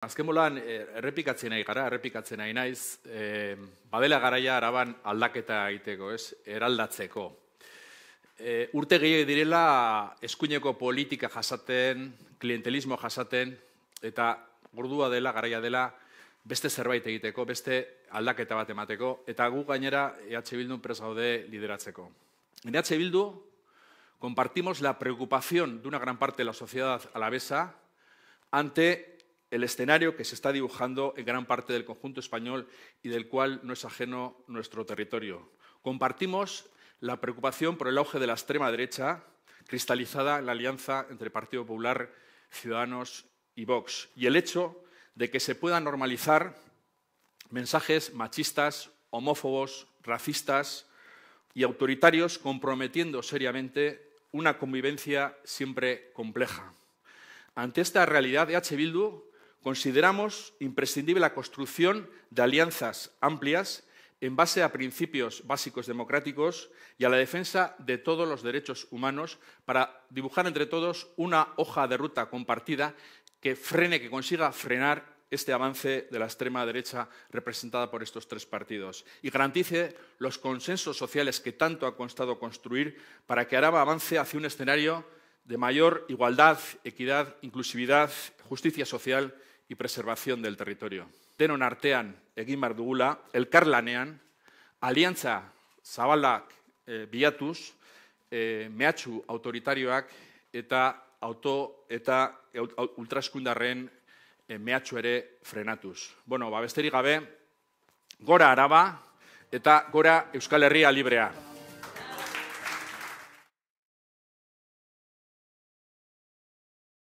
Azken bolan, eh, errepikatzen nahi gara, errepikatzen nahi naiz, eh, badela garaia araban aldaketa egiteko, ez? Eraldatzeko. Eh, urte gehiago direla eskuineko politika jasaten, klientelismo jasaten, eta gordua dela, garaia dela, beste zerbait egiteko, beste aldaketa bat emateko, eta gu gainera EH Bildu presaude lideratzeko. En EH Bildu, compartimos la preocupación de una gran parte de la sociedad alavesa ante el escenario que se está dibujando en gran parte del conjunto español y del cual no es ajeno nuestro territorio. Compartimos la preocupación por el auge de la extrema derecha, cristalizada en la alianza entre Partido Popular, Ciudadanos y Vox, y el hecho de que se puedan normalizar mensajes machistas, homófobos, racistas y autoritarios, comprometiendo seriamente una convivencia siempre compleja. Ante esta realidad, H. Bildu Consideramos imprescindible la construcción de alianzas amplias en base a principios básicos democráticos y a la defensa de todos los derechos humanos para dibujar entre todos una hoja de ruta compartida que frene, que consiga frenar este avance de la extrema derecha representada por estos tres partidos y garantice los consensos sociales que tanto ha costado construir para que Araba avance hacia un escenario de mayor igualdad, equidad, inclusividad, justicia social y preservación del territorio. Denon artean egin bar dugula elkarlanean aliantza zabalak e, bilatuz e, mehatxu autoritarioak eta auto eta ultraskundarren e, mehatxu ere frenatuz. Bueno, ba, gabe, gora araba eta gora Euskal Herria librea.